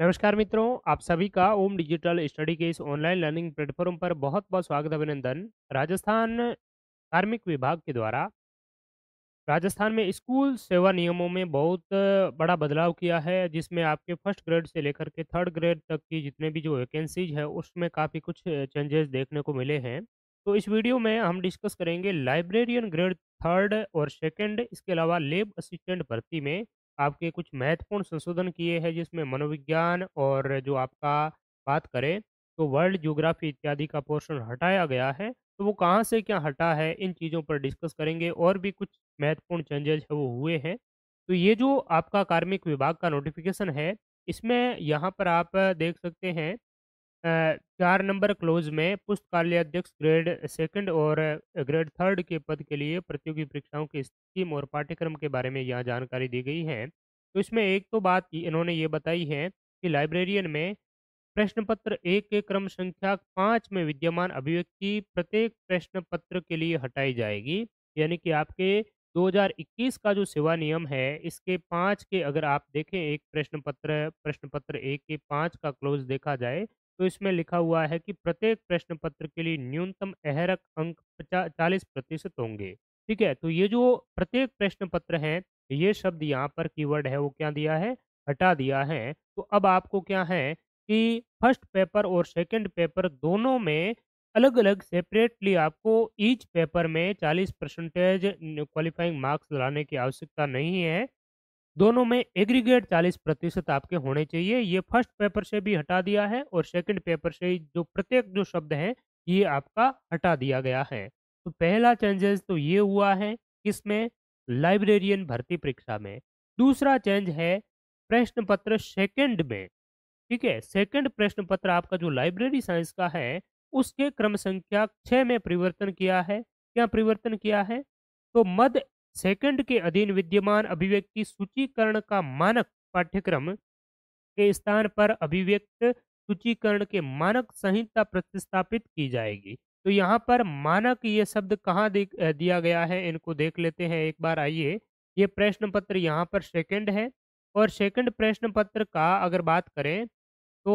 नमस्कार मित्रों आप सभी का ओम डिजिटल स्टडी के इस ऑनलाइन लर्निंग प्लेटफॉर्म पर बहुत बहुत स्वागत अभिनंदन राजस्थान कार्मिक विभाग के द्वारा राजस्थान में स्कूल सेवा नियमों में बहुत बड़ा बदलाव किया है जिसमें आपके फर्स्ट ग्रेड से लेकर के थर्ड ग्रेड तक की जितने भी जो वैकेंसीज है उसमें काफ़ी कुछ चेंजेस देखने को मिले हैं तो इस वीडियो में हम डिस्कस करेंगे लाइब्रेरियन ग्रेड थर्ड और सेकेंड इसके अलावा लेब असिस्टेंट भर्ती में आपके कुछ महत्वपूर्ण संशोधन किए हैं जिसमें मनोविज्ञान और जो आपका बात करें तो वर्ल्ड ज्योग्राफी इत्यादि का पोर्शन हटाया गया है तो वो कहाँ से क्या हटा है इन चीज़ों पर डिस्कस करेंगे और भी कुछ महत्वपूर्ण चेंजेज है वो हुए हैं तो ये जो आपका कार्मिक विभाग का नोटिफिकेशन है इसमें यहाँ पर आप देख सकते हैं चार नंबर क्लोज में पुस्तकालय अध्यक्ष ग्रेड सेकंड और ग्रेड थर्ड के पद के लिए प्रतियोगी परीक्षाओं की स्कीम और पाठ्यक्रम के बारे में यहाँ जानकारी दी गई है तो इसमें एक तो बात इन्होंने ये बताई है कि लाइब्रेरियन में प्रश्न पत्र एक के क्रम संख्या पाँच में विद्यमान अभिव्यक्ति प्रत्येक प्रश्न पत्र के लिए हटाई जाएगी यानी कि आपके 2021 का जो सेवा नियम है इसके पाँच के अगर आप देखें एक प्रश्न पत्र प्रश्न पत्र एक के पाँच का क्लोज देखा जाए तो इसमें लिखा हुआ है कि प्रत्येक प्रश्न पत्र के लिए न्यूनतम अहरक अंक चालीस प्रतिशत होंगे ठीक है तो ये जो प्रत्येक प्रश्न पत्र है ये शब्द यहाँ पर कीवर्ड है वो क्या दिया है हटा दिया है तो अब आपको क्या है कि फर्स्ट पेपर और सेकंड पेपर दोनों में अलग अलग सेपरेटली आपको ईच पेपर में 40 परसेंटेज क्वालिफाइंग मार्क्स लाने की आवश्यकता नहीं है दोनों में एग्रीगेट 40 प्रतिशत आपके होने चाहिए ये फर्स्ट पेपर से भी हटा दिया है और सेकंड पेपर से जो प्रत्येक जो शब्द है ये आपका हटा दिया गया है तो पहला चेंजेस तो ये हुआ है इसमें लाइब्रेरियन भर्ती परीक्षा में दूसरा चेंज है प्रश्न पत्र सेकेंड में ठीक है सेकेंड प्रश्न पत्र आपका जो लाइब्रेरी साइंस का है उसके क्रम संख्या छः में परिवर्तन किया है क्या परिवर्तन किया है तो मध्य सेकंड के अधीन विद्यमान अभिव्यक्ति सूचीकरण का मानक पाठ्यक्रम के स्थान पर अभिव्यक्त सूचीकरण के मानक संहिता प्रतिस्थापित की जाएगी तो यहाँ पर मानक ये शब्द कहाँ दिया गया है इनको देख लेते हैं एक बार आइए ये प्रश्न पत्र यहाँ पर सेकंड है और सेकंड प्रश्न पत्र का अगर बात करें तो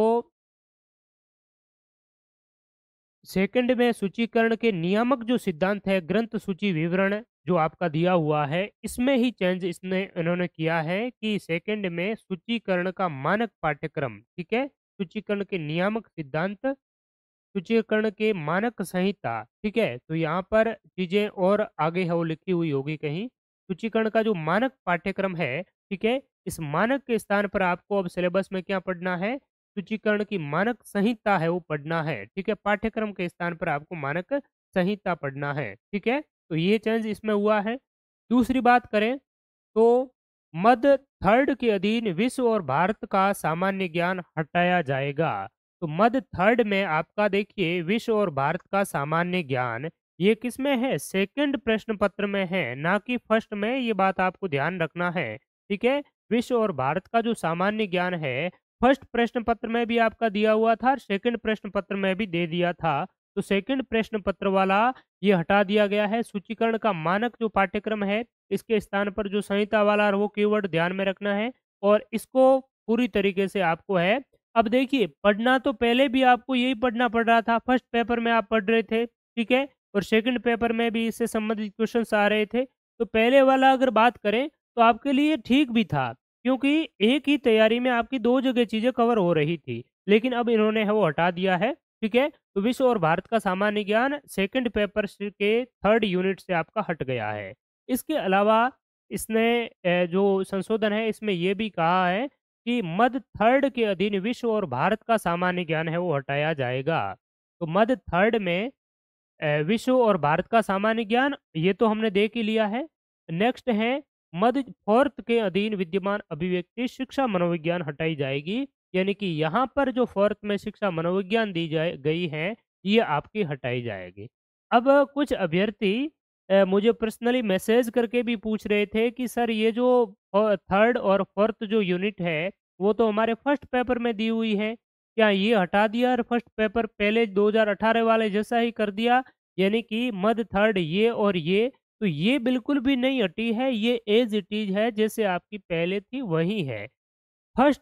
सेकंड में सूचीकरण के नियामक जो सिद्धांत है ग्रंथ सूची विवरण जो आपका दिया हुआ है इसमें ही चेंज इसने इन्होंने किया है कि सेकंड में सूचीकरण का मानक पाठ्यक्रम ठीक है सूचीकरण के नियामक सिद्धांत सूचीकरण के मानक संहिता ठीक है तो यहाँ पर चीजें और आगे है वो लिखी हुई होगी कहीं सूचीकरण का जो मानक पाठ्यक्रम है ठीक है इस मानक के स्थान पर आपको अब सिलेबस में क्या पढ़ना है सूचीकरण की मानक संहिता है वो पढ़ना है ठीक है पाठ्यक्रम के स्थान पर आपको मानक संहिता पढ़ना है ठीक है तो ये चेंज इसमें हुआ है दूसरी बात करें तो मध्य थर्ड के अधीन विश्व और भारत का सामान्य ज्ञान हटाया जाएगा तो मध्य थर्ड में आपका देखिए विश्व और भारत का सामान्य ज्ञान ये किस में है सेकंड प्रश्न पत्र में है ना कि फर्स्ट में ये बात आपको ध्यान रखना है ठीक है विश्व और भारत का जो सामान्य ज्ञान है फर्स्ट प्रश्न पत्र में भी आपका दिया हुआ था सेकंड प्रश्न पत्र में भी दे दिया था तो सेकंड प्रश्न पत्र वाला ये हटा दिया गया है सूचीकरण का मानक जो पाठ्यक्रम है इसके स्थान पर जो संहिता वाला वो कीवर्ड ध्यान में रखना है और इसको पूरी तरीके से आपको है अब देखिए पढ़ना तो पहले भी आपको यही पढ़ना पड़ रहा था फर्स्ट पेपर में आप पढ़ रहे थे ठीक है और सेकंड पेपर में भी इससे संबंधित क्वेश्चन आ रहे थे तो पहले वाला अगर बात करें तो आपके लिए ठीक भी था क्योंकि एक ही तैयारी में आपकी दो जगह चीज़ें कवर हो रही थी लेकिन अब इन्होंने है वो हटा दिया है ठीक है तो विश्व और भारत का सामान्य ज्ञान सेकंड पेपर के थर्ड यूनिट से आपका हट गया है इसके अलावा इसने जो संशोधन है इसमें यह भी कहा है कि मध्य थर्ड के अधीन विश्व और भारत का सामान्य ज्ञान है वो हटाया जाएगा तो मध्य थर्ड में विश्व और भारत का सामान्य ज्ञान ये तो हमने देख ही लिया है नेक्स्ट है मध्य फोर्थ के अधीन विद्यमान अभिव्यक्ति शिक्षा मनोविज्ञान हटाई जाएगी यानी कि यहाँ पर जो फोर्थ में शिक्षा मनोविज्ञान दी जाए गई है ये आपकी हटाई जाएगी अब कुछ अभ्यर्थी मुझे पर्सनली मैसेज करके भी पूछ रहे थे कि सर ये जो थर्ड और फोर्थ जो यूनिट है वो तो हमारे फर्स्ट पेपर में दी हुई है क्या ये हटा दिया और फर्स्ट पेपर पहले 2018 वाले जैसा ही कर दिया यानी कि मद थर्ड ये और ये तो ये बिल्कुल भी नहीं हटी है ये एज इट इज है जैसे आपकी पहले थी वही है फर्स्ट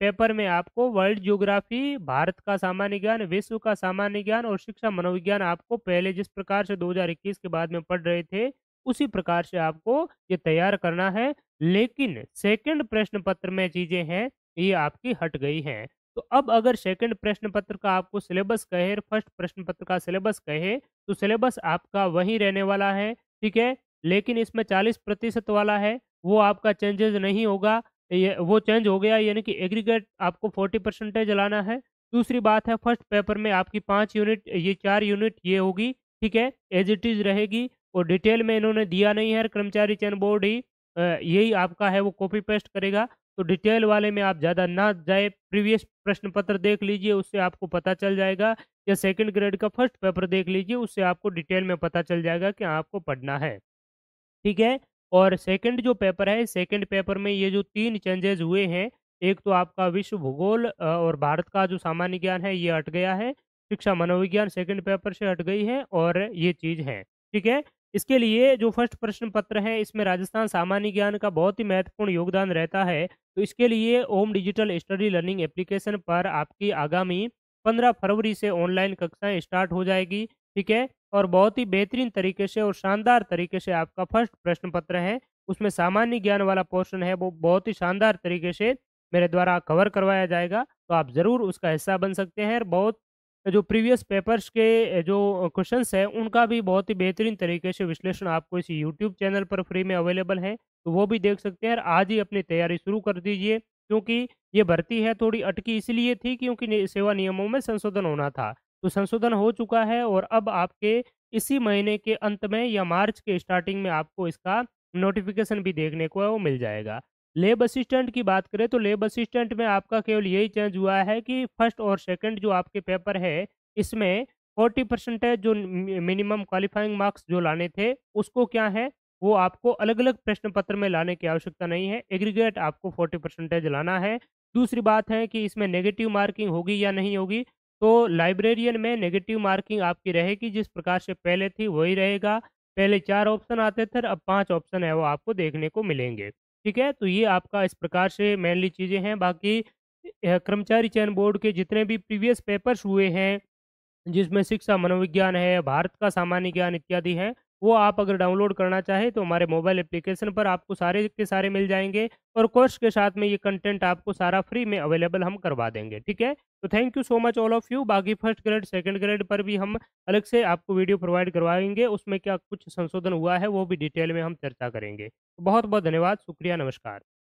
पेपर में आपको वर्ल्ड ज्योग्राफी भारत का सामान्य ज्ञान विश्व का सामान्य ज्ञान और शिक्षा मनोविज्ञान आपको पहले जिस प्रकार से 2021 के बाद में पढ़ रहे थे उसी प्रकार से आपको ये तैयार करना है लेकिन सेकंड प्रश्न पत्र में चीज़ें हैं ये आपकी हट गई हैं तो अब अगर सेकंड प्रश्न पत्र का आपको सिलेबस कहे फर्स्ट प्रश्न पत्र का सिलेबस कहे तो सिलेबस आपका वही रहने वाला है ठीक है लेकिन इसमें चालीस प्रतिशत वाला है वो आपका चेंजेस नहीं होगा ये वो चेंज हो गया यानी कि एग्रीगेट आपको फोर्टी परसेंटेज लाना है दूसरी बात है फर्स्ट पेपर में आपकी पाँच यूनिट ये चार यूनिट ये होगी ठीक है एज इट इज़ रहेगी और डिटेल में इन्होंने दिया नहीं है कर्मचारी चयन बोर्ड ही यही आपका है वो कॉपी पेस्ट करेगा तो डिटेल वाले में आप ज़्यादा ना जाए प्रीवियस प्रश्न पत्र देख लीजिए उससे आपको पता चल जाएगा या सेकंड ग्रेड का फर्स्ट पेपर देख लीजिए उससे आपको डिटेल में पता चल जाएगा कि आपको पढ़ना है ठीक है और सेकंड जो पेपर है सेकंड पेपर में ये जो तीन चेंजेज हुए हैं एक तो आपका विश्व भूगोल और भारत का जो सामान्य ज्ञान है ये हट गया है शिक्षा मनोविज्ञान सेकंड पेपर से हट गई है और ये चीज़ है ठीक है इसके लिए जो फर्स्ट प्रश्न पत्र है इसमें राजस्थान सामान्य ज्ञान का बहुत ही महत्वपूर्ण योगदान रहता है तो इसके लिए Om digital study learning application पर आपकी आगामी पंद्रह फरवरी से ऑनलाइन कक्षाएँ स्टार्ट हो जाएगी ठीक है और बहुत ही बेहतरीन तरीके से और शानदार तरीके से आपका फर्स्ट प्रश्न पत्र है उसमें सामान्य ज्ञान वाला पोर्शन है वो बहुत ही शानदार तरीके से मेरे द्वारा कवर करवाया जाएगा तो आप ज़रूर उसका हिस्सा बन सकते हैं और बहुत जो प्रीवियस पेपर्स के जो क्वेश्चन हैं उनका भी बहुत ही बेहतरीन तरीके से विश्लेषण आपको इस यूट्यूब चैनल पर फ्री में अवेलेबल है तो वो भी देख सकते हैं और आज ही अपनी तैयारी शुरू कर दीजिए क्योंकि ये भर्ती है थोड़ी अटकी इसलिए थी क्योंकि सेवा नियमों में संशोधन होना था तो संशोधन हो चुका है और अब आपके इसी महीने के अंत में या मार्च के स्टार्टिंग में आपको इसका नोटिफिकेशन भी देखने को वो मिल जाएगा लेब असिस्टेंट की बात करें तो लेब असिस्टेंट में आपका केवल यही चेंज हुआ है कि फर्स्ट और सेकंड जो आपके पेपर है इसमें फोर्टी परसेंटेज जो मिनिमम क्वालिफाइंग मार्क्स जो लाने थे उसको क्या है वो आपको अलग अलग प्रश्न पत्र में लाने की आवश्यकता नहीं है एग्रीगेट आपको फोर्टी परसेंटेज लाना है दूसरी बात है कि इसमें नेगेटिव मार्किंग होगी या नहीं होगी तो लाइब्रेरियन में नेगेटिव मार्किंग आपकी रहेगी जिस प्रकार से पहले थी वही रहेगा पहले चार ऑप्शन आते थे अब पांच ऑप्शन है वो आपको देखने को मिलेंगे ठीक है तो ये आपका इस प्रकार से मेनली चीज़ें हैं बाकी कर्मचारी चयन बोर्ड के जितने भी प्रीवियस पेपर्स हुए हैं जिसमें शिक्षा मनोविज्ञान है भारत का सामान्य ज्ञान इत्यादि है वो आप अगर डाउनलोड करना चाहें तो हमारे मोबाइल एप्लीकेशन पर आपको सारे के सारे मिल जाएंगे और कोर्स के साथ में ये कंटेंट आपको सारा फ्री में अवेलेबल हम करवा देंगे ठीक है तो thank you so much all of you बाकी फर्स्ट ग्रेड सेकंड ग्रेड पर भी हम अलग से आपको वीडियो प्रोवाइड करवाएंगे उसमें क्या कुछ संशोधन हुआ है वो भी डिटेल में हम चर्चा करेंगे तो बहुत बहुत धन्यवाद शुक्रिया नमस्कार